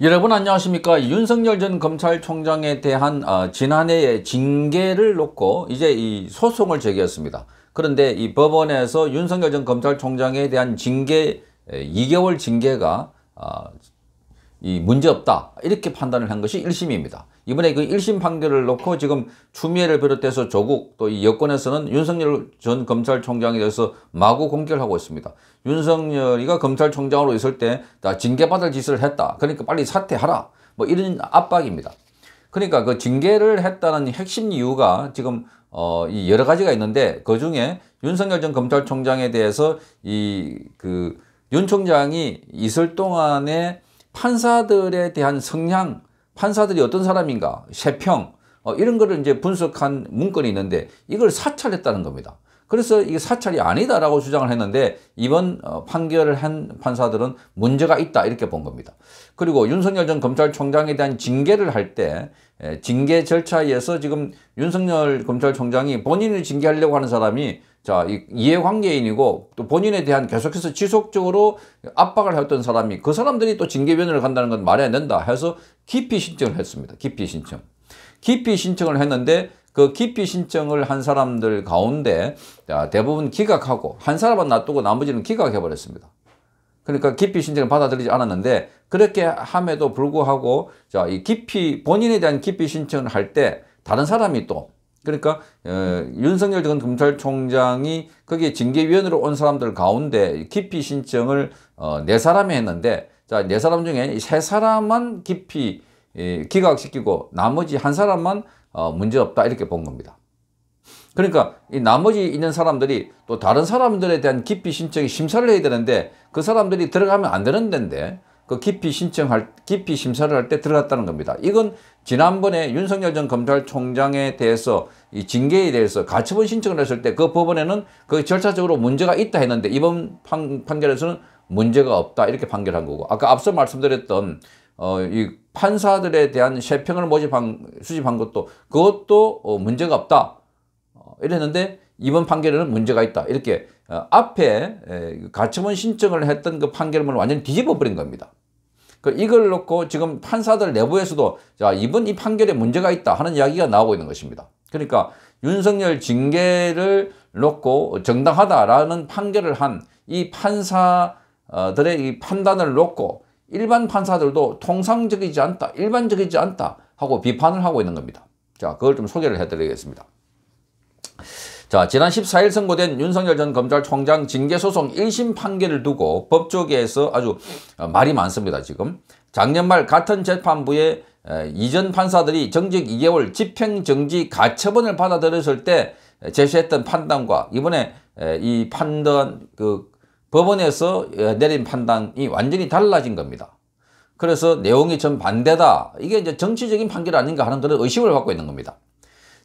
여러분 안녕하십니까 윤석열 전 검찰총장에 대한 어, 지난해의 징계를 놓고 이제 이 소송을 제기했습니다 그런데 이 법원에서 윤석열 전 검찰총장에 대한 징계 2개월 징계가 어, 이 문제없다 이렇게 판단을 한 것이 1심입니다 이번에 그 1심 판결을 놓고 지금 추미애를 비롯해서 조국 또 이 여권에서는 윤석열 전 검찰총장에 대해서 마구 공격을 하고 있습니다. 윤석열이가 검찰총장으로 있을 때 징계받을 짓을 했다. 그러니까 빨리 사퇴하라. 뭐 이런 압박입니다. 그러니까 그 징계를 했다는 핵심 이유가 지금 어, 이 여러 가지가 있는데 그 중에 윤석열 전 검찰총장에 대해서 이 그 윤 총장이 있을 동안에 판사들에 대한 성향 판사들이 어떤 사람인가, 세평, 어, 이런 거를 이제 분석한 문건이 있는데 이걸 사찰했다는 겁니다. 그래서 이게 사찰이 아니다라고 주장을 했는데 이번 어, 판결을 한 판사들은 문제가 있다 이렇게 본 겁니다. 그리고 윤석열 전 검찰총장에 대한 징계를 할 때 징계 절차에서 지금 윤석열 검찰총장이 본인을 징계하려고 하는 사람이 자, 이해관계인이고 또 본인에 대한 계속해서 지속적으로 압박을 했던 사람이 그 사람들이 또 징계위원회를 간다는 건말해야 된다 해서 기피 신청을 했습니다. 기피 신청. 기피 신청을 했는데 그 기피 신청을 한 사람들 가운데 대부분 기각하고 한 사람은 놔두고 나머지는 기각해 버렸습니다. 그러니까 기피 신청을 받아들이지 않았는데 그렇게 함에도 불구하고 자이 기피 본인에 대한 기피 신청을 할 때 다른 사람이 또 그러니까 어, 윤석열 전 검찰총장이 거기에 징계위원회로 온 사람들 가운데 기피 신청을 어, 네 사람이 했는데 자네 사람 중에 세 사람만 기피 기각시키고 나머지 한 사람만 어, 문제없다 이렇게 본 겁니다. 그러니까 이 나머지 있는 사람들이 또 다른 사람들에 대한 기피 신청이 심사를 해야 되는데 그 사람들이 들어가면 안 되는 데인데 그 기피 신청할 기피 심사를 할 때 들어갔다는 겁니다. 이건 지난번에 윤석열 전 검찰총장에 대해서 이 징계에 대해서 가처분 신청을 했을 때 그 법원에는 그 절차적으로 문제가 있다 했는데 이번 판, 판결에서는 문제가 없다 이렇게 판결한 거고 아까 앞서 말씀드렸던 어, 이 판사들에 대한 세평을 모집한, 수집한 것도 그것도 어, 문제가 없다. 어, 이랬는데 이번 판결에는 문제가 있다. 이렇게 어, 앞에 에, 가처분 신청을 했던 그 판결문을 완전히 뒤집어 버린 겁니다. 그 이걸 놓고 지금 판사들 내부에서도 자 이번 이 판결에 문제가 있다 하는 이야기가 나오고 있는 것입니다. 그러니까 윤석열 징계를 놓고 정당하다라는 판결을 한 이 판사들의 이 판단을 놓고 일반 판사들도 통상적이지 않다, 일반적이지 않다 하고 비판을 하고 있는 겁니다. 자, 그걸 좀 소개를 해드리겠습니다. 자, 지난 14일 선고된 윤석열 전 검찰총장 징계소송 1심 판결을 두고 법조계에서 아주 어, 말이 많습니다, 지금. 작년 말 같은 재판부에 이전 판사들이 정직 2개월 집행정지 가처분을 받아들였을 때 제시했던 판단과 이번에 이 판단 그 법원에서 어, 내린 판단이 완전히 달라진 겁니다. 그래서 내용이 전반대다. 이게 이제 정치적인 판결 아닌가 하는 그런 의심을 받고 있는 겁니다.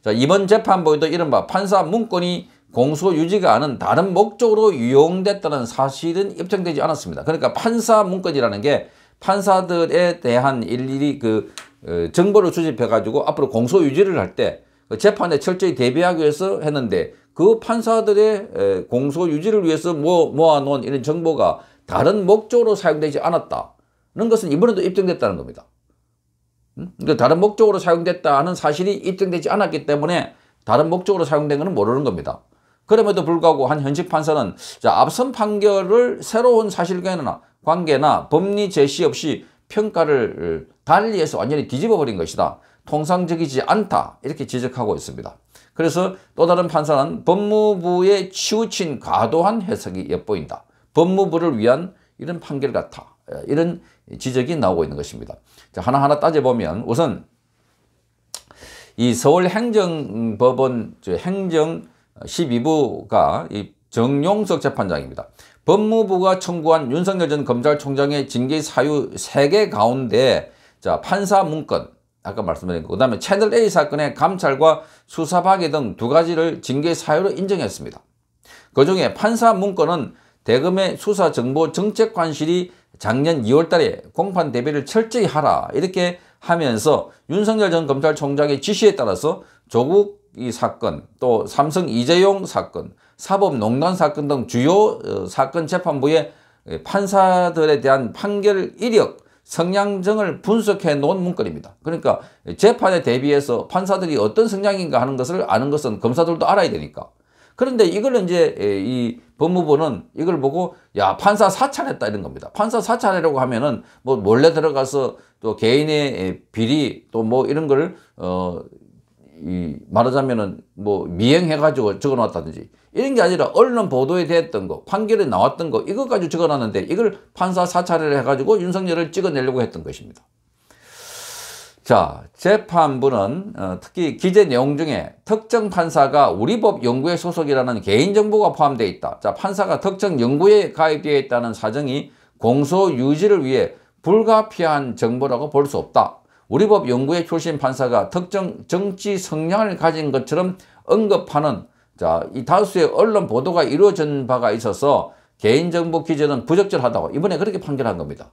자, 이번 재판부에도 이른바 판사 문건이 공소 유지가 아닌 다른 목적으로 유용됐다는 사실은 입증되지 않았습니다. 그러니까 판사 문건이라는 게 판사들에 대한 일일이 그 어, 정보를 수집해가지고 앞으로 공소 유지를 할때 그 재판에 철저히 대비하기 위해서 했는데 그 판사들의 공소 유지를 위해서 뭐, 모아놓은 이런 정보가 다른 목적으로 사용되지 않았다는 것은 이번에도 입증됐다는 겁니다. 음? 그러니까 다른 목적으로 사용됐다는 사실이 입증되지 않았기 때문에 다른 목적으로 사용된 것은 모르는 겁니다. 그럼에도 불구하고 한 현직 판사는 앞선 판결을 새로운 사실관계나 관계나 법리 제시 없이 평가를 달리해서 완전히 뒤집어버린 것이다. 통상적이지 않다 이렇게 지적하고 있습니다. 그래서 또 다른 판사는 법무부의 치우친 과도한 해석이 엿보인다. 법무부를 위한 이런 판결 같아. 예, 이런 지적이 나오고 있는 것입니다. 자, 하나하나 따져보면 우선 이 서울행정법원 행정 12부가 이 정용석 재판장입니다. 법무부가 청구한 윤석열 전 검찰총장의 징계 사유 3개 가운데 자 판사 문건 아까 말씀드린 거. 그 다음에 채널 A 사건의 감찰과 수사 방해 등 두 가지를 징계 사유로 인정했습니다. 그 중에 판사 문건은 대검의 수사 정보 정책 관실이 작년 2월 달에 공판 대비를 철저히 하라 이렇게 하면서 윤석열 전 검찰총장의 지시에 따라서 조국 이 사건 또 삼성 이재용 사건 사법농단 사건 등 주요 어, 사건 재판부의 판사들에 대한 판결 이력 성향정을 분석해 놓은 문건입니다. 그러니까 재판에 대비해서 판사들이 어떤 성향인가 하는 것을 아는 것은 검사들도 알아야 되니까. 그런데 이걸 이제 이 법무부는 이걸 보고 야 판사 사찰했다 이런 겁니다. 판사 사찰이라고 하면은 뭐 몰래 들어가서 또 개인의 비리 또 뭐 이런 걸어 이 말하자면은 뭐 미행해가지고 적어놨다든지 이런 게 아니라 언론 보도에 대했던 거 판결에 나왔던 거 이것까지 적어놨는데 이걸 판사 사찰을 해가지고 윤석열을 찍어내려고 했던 것입니다. 자 재판부는 어, 특히 기재 내용 중에 특정 판사가 우리 법 연구회 소속이라는 개인정보가 포함되어 있다. 자 판사가 특정 연구에 가입되어 있다는 사정이 공소 유지를 위해 불가피한 정보라고 볼 수 없다. 우리법 연구의 출신 판사가 특정 정치 성향을 가진 것처럼 언급하는 자, 이 다수의 언론 보도가 이루어진 바가 있어서 개인정보 기재는 부적절하다고 이번에 그렇게 판결한 겁니다.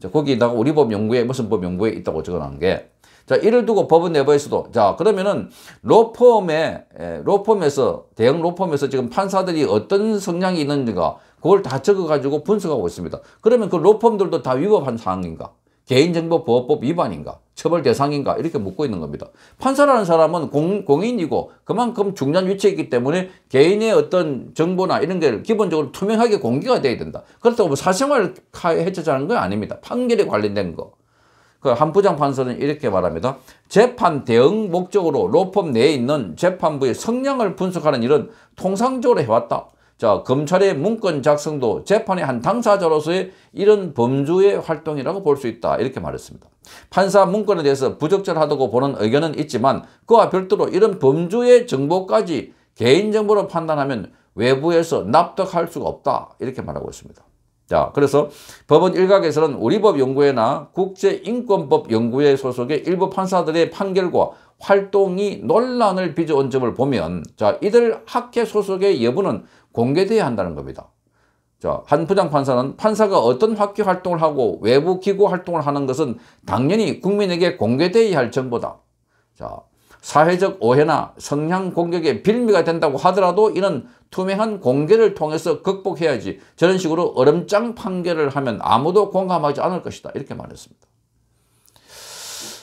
자, 거기다가 우리 법 연구에 무슨 법 연구에 있다고 적어놓은 게. 자, 이를 두고 법원 내부에서도 자, 그러면은 로펌에 에, 예, 로펌에서 대형 로펌에서 지금 판사들이 어떤 성향이 있는지가 그걸 다 적어 가지고 분석하고 있습니다. 그러면 그 로펌들도 다 위법한 사항인가? 개인정보보호법 위반인가 처벌 대상인가 이렇게 묻고 있는 겁니다. 판사라는 사람은 공, 공인이고 그만큼 중요한 위치에있기 때문에 개인의 어떤 정보나 이런 게 기본적으로 투명하게 공개가 돼야 된다. 그렇다고 뭐사생활 해체하는 건 아닙니다. 판결에 관련된 거. 그 한부장 판사는 이렇게 말합니다. 재판 대응 목적으로 로펌 내에 있는 재판부의 성향을 분석하는 일은 통상적으로 해왔다. 자, 검찰의 문건 작성도 재판의 한 당사자로서의 이런 범주의 활동이라고 볼 수 있다. 이렇게 말했습니다. 판사 문건에 대해서 부적절하다고 보는 의견은 있지만 그와 별도로 이런 범주의 정보까지 개인정보로 판단하면 외부에서 납득할 수가 없다. 이렇게 말하고 있습니다. 자, 그래서 법원 일각에서는 우리법 연구회나 국제인권법 연구회 소속의 일부 판사들의 판결과 활동이 논란을 빚어온 점을 보면 자, 이들 학회 소속의 여부는 공개돼야 한다는 겁니다. 자, 한 부장판사는 판사가 어떤 학교 활동을 하고 외부 기구 활동을 하는 것은 당연히 국민에게 공개돼야 할 정보다. 자, 사회적 오해나 성향 공격의 빌미가 된다고 하더라도 이는 투명한 공개를 통해서 극복해야지 저런 식으로 얼음장 판결을 하면 아무도 공감하지 않을 것이다. 이렇게 말했습니다.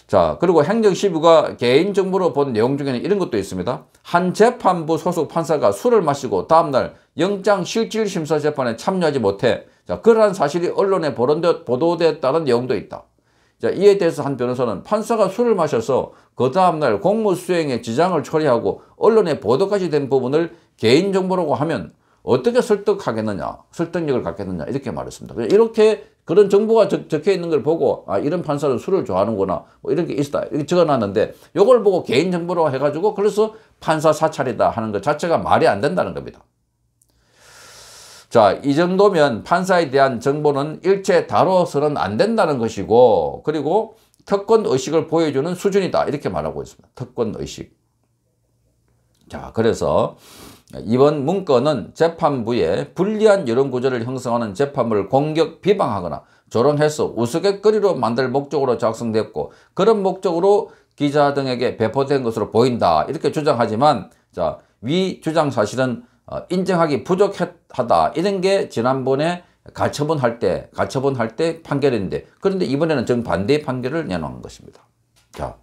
자 그리고 행정시부가 개인정보로 본 내용 중에는 이런 것도 있습니다. 한 재판부 소속 판사가 술을 마시고 다음날 영장실질심사 재판에 참여하지 못해 자 그러한 사실이 언론에 보도됐다는 내용도 있다. 자 이에 대해서 한 변호사는 판사가 술을 마셔서 그 다음날 공무수행에 지장을 처리하고 언론에 보도까지 된 부분을 개인정보라고 하면 어떻게 설득하겠느냐, 설득력을 갖겠느냐 이렇게 말했습니다. 이렇게 그런 정보가 적, 혀 있는 걸 보고 아 이런 판사는 술을 좋아하는구나 뭐 이런 게 있다 이렇게 적어놨는데 요걸 보고 개인정보로 해가지고 그래서 판사 사찰이다 하는 것 자체가 말이 안 된다는 겁니다. 자, 이 정도면 판사에 대한 정보는 일체 다뤄서는 안 된다는 것이고 그리고 특권의식을 보여주는 수준이다 이렇게 말하고 있습니다. 특권의식. 자, 그래서 이번 문건은 재판부에 불리한 여론구조를 형성하는 재판부를 공격 비방하거나 조롱해서 우스갯거리로 만들 목적으로 작성됐고 그런 목적으로 기자 등에게 배포된 것으로 보인다 이렇게 주장하지만 자, 위 주장 사실은 어, 인정하기 부족하다 이런 게 지난번에 가처분할 때 가처분할 때 판결인데 그런데 이번에는 정반대의 판결을 내놓은 것입니다. 자,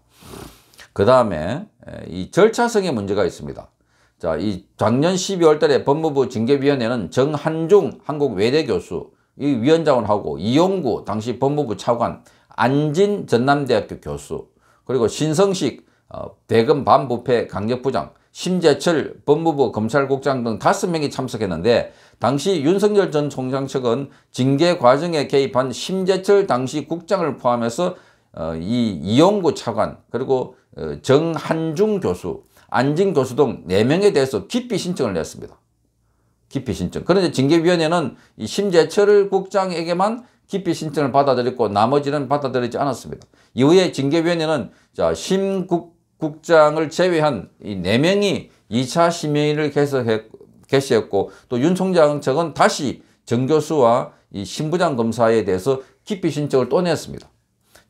그 다음에 이 절차성의 문제가 있습니다. 자, 이 작년 12월 달에 법무부 징계위원회는 정한중 한국외대교수 이 위원장을 하고 이용구 당시 법무부 차관 안진 전남대학교 교수 그리고 신성식 어, 대검 반부패 강력부장 심재철 법무부 검찰국장 등 다섯 명이 참석했는데 당시 윤석열 전 총장 측은 징계 과정에 개입한 심재철 당시 국장을 포함해서 어, 이 이용구 차관 그리고 어, 정한중 교수 안진 교수 등 4명에 대해서 기피 신청을 냈습니다. 기피 신청. 그런데 징계위원회는 이 심재철 국장에게만 기피 신청을 받아들였고 나머지는 받아들이지 않았습니다. 이후에 징계위원회는 심국 장을 제외한 이 4명이 2차 심의를 개시했고 또 윤 총장 측은 다시 정 교수와 이 신부장 검사에 대해서 기피 신청을 또 냈습니다.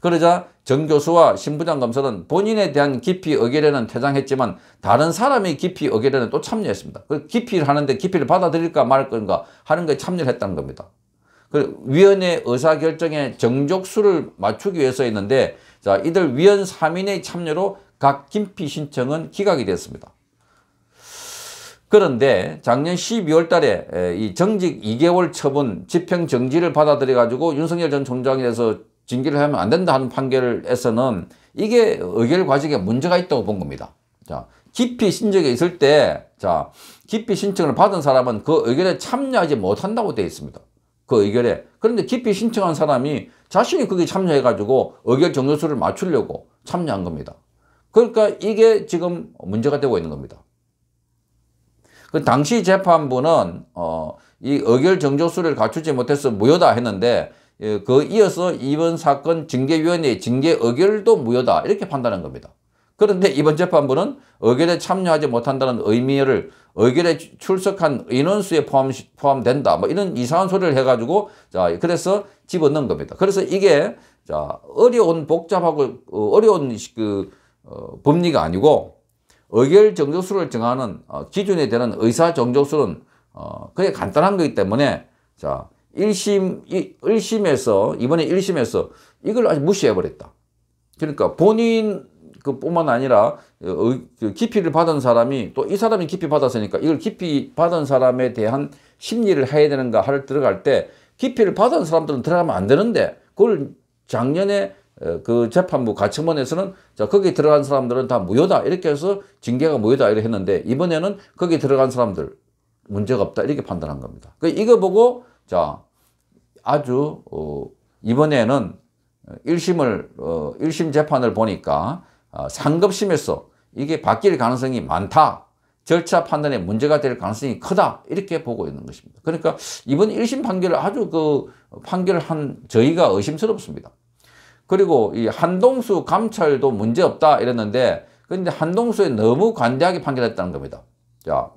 그러자 정 교수와 신부장 검사는 본인에 대한 기피 의결에는 퇴장했지만 다른 사람이 기피 의결에는 또 참여했습니다. 그 기피를 하는데 기피를 받아들일까 말 건가 하는 거 참여를 했다는 겁니다. 그 위원회 의사결정에 정족수를 맞추기 위해서 했는데 자 이들 위원 3인의 참여로 각 기피 신청은 기각이 됐습니다. 그런데 작년 12월 달에 이 정직 2개월 처분 집행정지를 받아들여 가지고 윤석열 전 총장에 대해서 징계를 하면 안 된다 하는 판결에서는 이게 의결 과정에 문제가 있다고 본 겁니다. 자, 기피 신청이 있을 때, 자, 기피 신청을 받은 사람은 그 의결에 참여하지 못한다고 되어 있습니다. 그 의결에. 그런데 깊이 신청한 사람이 자신이 거기에 참여해가지고 의결 정도수를 맞추려고 참여한 겁니다. 그러니까 이게 지금 문제가 되고 있는 겁니다. 그 당시 재판부는 어, 이 의결 정조수를 갖추지 못해서 무효다 했는데 예, 그 이어서 이번 사건 징계위원회의 징계 의결도 무효다 이렇게 판단한 겁니다. 그런데 이번 재판부는 의결에 참여하지 못한다는 의미를 의결에 출석한 인원수에 포함, 포함된다 뭐 이런 이상한 소리를 해가지고 자 그래서 집어넣은 겁니다. 그래서 이게 자 어려운 복잡하고 어, 어려운 그 어, 법리가 아니고 의결 정족수를 정하는 어, 기준에 대한 의사 정족수는 어, 그게 간단한 거기 때문에 자 1심, 1심에서, 이번에 1심에서 이걸 아주 무시해버렸다. 그러니까 본인 그 뿐만 아니라 그 기피를 받은 사람이 또 이 사람이 기피 받았으니까 이걸 기피 받은 사람에 대한 심리를 해야 되는가 할 들어갈 때 기피를 받은 사람들은 들어가면 안 되는데 그걸 작년에 어, 그 재판부 가처분에서는 자 거기 들어간 사람들은 다 무효다 이렇게 해서 징계가 무효다 이렇게 했는데 이번에는 거기 들어간 사람들 문제가 없다 이렇게 판단한 겁니다. 그 이거 보고 자, 아주, 어, 이번에는 1심을, 어, 1심 재판을 보니까 어, 아, 상급심에서 이게 바뀔 가능성이 많다. 절차 판단에 문제가 될 가능성이 크다. 이렇게 보고 있는 것입니다. 그러니까 이번 1심 판결을 아주 그 판결을 한 저희가 의심스럽습니다. 그리고 이 한동수 감찰도 문제없다 이랬는데 근데 한동수에 너무 관대하게 판결했다는 겁니다. 자,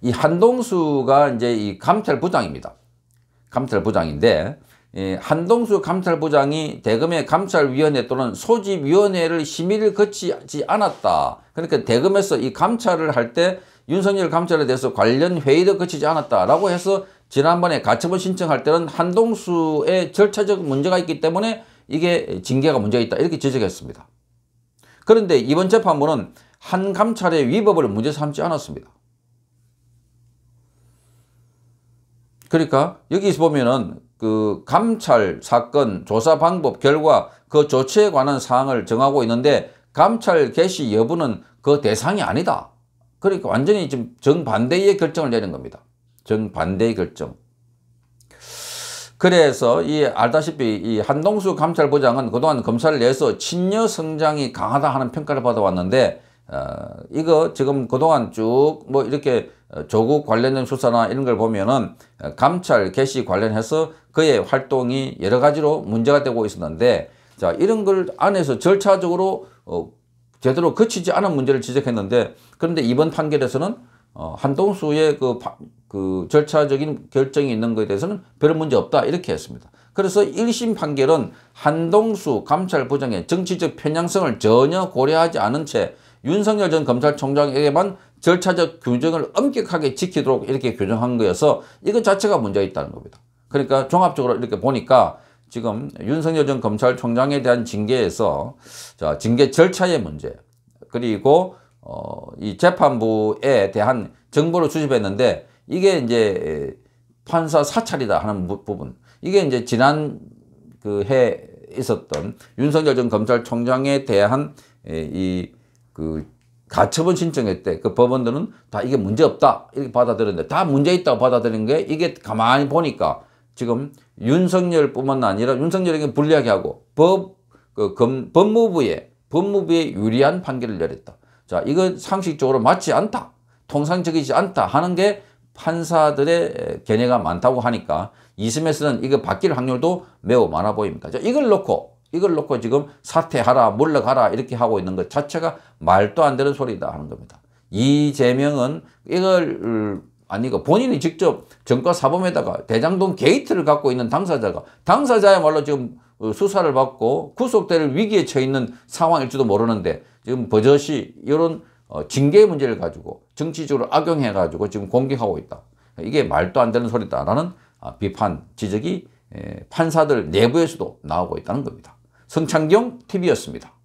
이 한동수가 이제 이 감찰부장입니다. 감찰부장인데 예, 한동수 감찰부장이 대검의 감찰위원회 또는 소집위원회를 심의를 거치지 않았다. 그러니까 대검에서 이 감찰을 할 때 윤석열 감찰에 대해서 관련 회의도 거치지 않았다라고 해서 지난번에 가처분 신청할 때는 한동수의 절차적 문제가 있기 때문에 이게 징계가 문제가 있다 이렇게 지적했습니다. 그런데 이번 재판부는 한 감찰의 위법을 문제 삼지 않았습니다. 그러니까 여기서 보면은 그 감찰 사건 조사 방법 결과 그 조치에 관한 사항을 정하고 있는데 감찰 개시 여부는 그 대상이 아니다. 그러니까 완전히 지금 정반대의 결정을 내린 겁니다. 정반대의 결정. 그래서 이 알다시피 이 한동수 감찰부장은 그동안 검찰을 내서 친녀 성장이 강하다 하는 평가를 받아왔는데 어, 이거 지금 그동안 쭉 뭐 이렇게 어, 조국 관련된 수사나 이런 걸 보면은 어, 감찰 개시 관련해서 그의 활동이 여러 가지로 문제가 되고 있었는데 자 이런 걸 안에서 절차적으로 어, 제대로 거치지 않은 문제를 지적했는데 그런데 이번 판결에서는 어, 한동수의 그, 파, 그 절차적인 결정이 있는 것에 대해서는 별 문제 없다 이렇게 했습니다. 그래서 1심 판결은 한동수 감찰부장의 정치적 편향성을 전혀 고려하지 않은 채 윤석열 전 검찰총장에게만 절차적 규정을 엄격하게 지키도록 이렇게 규정한 거여서 이것 자체가 문제가 있다는 겁니다. 그러니까 종합적으로 이렇게 보니까 지금 윤석열 전 검찰총장에 대한 징계에서 자, 징계 절차의 문제 그리고 어, 이 재판부에 대한 정보를 수집했는데 이게 이제 판사 사찰이다 하는 부분 이게 이제 지난 그해 있었던 윤석열 전 검찰총장에 대한 이그 가처분 신청했대. 그 법원들은 다 이게 문제 없다. 이렇게 받아들였는데 다 문제 있다고 받아들인 게 이게 가만히 보니까 지금 윤석열 뿐만 아니라 윤석열에게 불리하게 하고 법, 그, 검, 법무부에, 법무부에 유리한 판결을 내렸다. 자, 이건 상식적으로 맞지 않다. 통상적이지 않다 하는 게 판사들의 견해가 많다고 하니까 이심에서는 이거 바뀔 확률도 매우 많아 보입니다. 자, 이걸 놓고 이걸 놓고 지금 사퇴하라, 물러가라 이렇게 하고 있는 것 자체가 말도 안 되는 소리다 하는 겁니다. 이재명은 이걸 음, 아니고 본인이 직접 정과사범에다가 대장동 게이트를 갖고 있는 당사자가 당사자야말로 지금 수사를 받고 구속될 위기에 처해 있는 상황일지도 모르는데 지금 버젓이 이런 어, 징계 문제를 가지고 정치적으로 악용해 가지고 지금 공격하고 있다. 이게 말도 안 되는 소리다라는 아, 비판 지적이 판사들 내부에서도 나오고 있다는 겁니다. 성창경 TV였습니다.